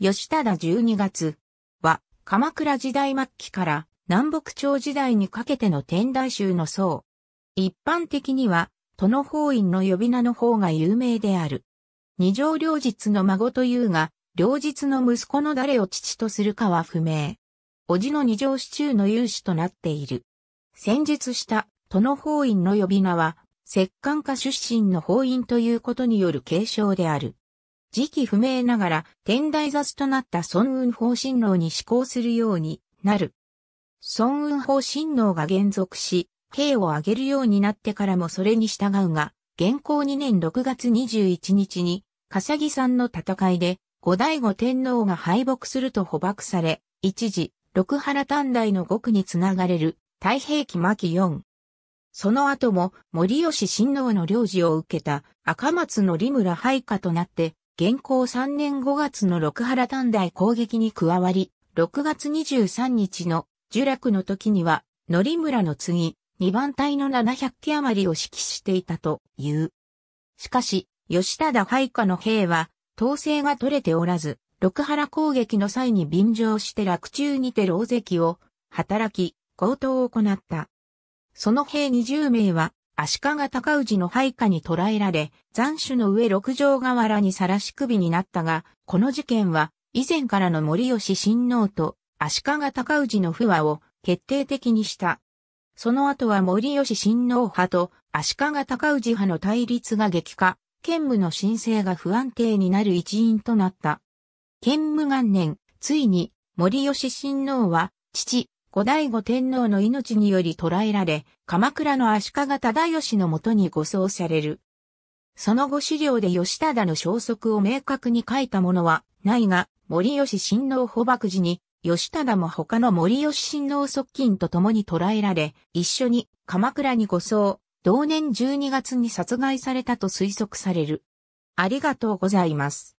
吉忠12月は、鎌倉時代末期から南北朝時代にかけての天台宗の僧。一般的には、殿法院の呼び名の方が有名である。二条両日の孫というが、両日の息子の誰を父とするかは不明。叔父の二条市中の勇士となっている。先述した殿法院の呼び名は、摂関家出身の法院ということによる継承である。時期不明ながら天台雑となった孫雲法神郎に施行するようになる。孫雲法神郎が減則し、兵を挙げるようになってからもそれに従うが、現行2年6月21日に、笠木さんの戦いで、後醍醐天皇が敗北すると捕獲され、一時、六原短大の獄につながれる、太平記末期その後も森吉親王の領事を受けた赤松の利村配下となって現行3年5月の六原短大攻撃に加わり、6月23日の呪落の時には、野村の次、2番隊の700機余りを指揮していたという。しかし、吉忠配下の兵は、統制が取れておらず、六原攻撃の際に便乗して落中にて牢石を働き、強盗を行った。その兵20名は足利尊氏の配下に捕らえられ、残首の上六条河原に晒し首になったが、この事件は、以前からの森吉親王と足利尊氏の不和を決定的にした。その後は森吉親王派と足利尊氏派の対立が激化、兼務の申請が不安定になる一因となった。兼務元年、ついに森吉親王は、父、後醍醐天皇の命により捕らえられ、鎌倉の足利忠義のもとに護送される。その後資料で義忠の消息を明確に書いたものはないが、森吉親王捕獲時に、義忠も他の森吉親王側近と共に捕らえられ、一緒に鎌倉に護送、同年12月に殺害されたと推測される。ありがとうございます。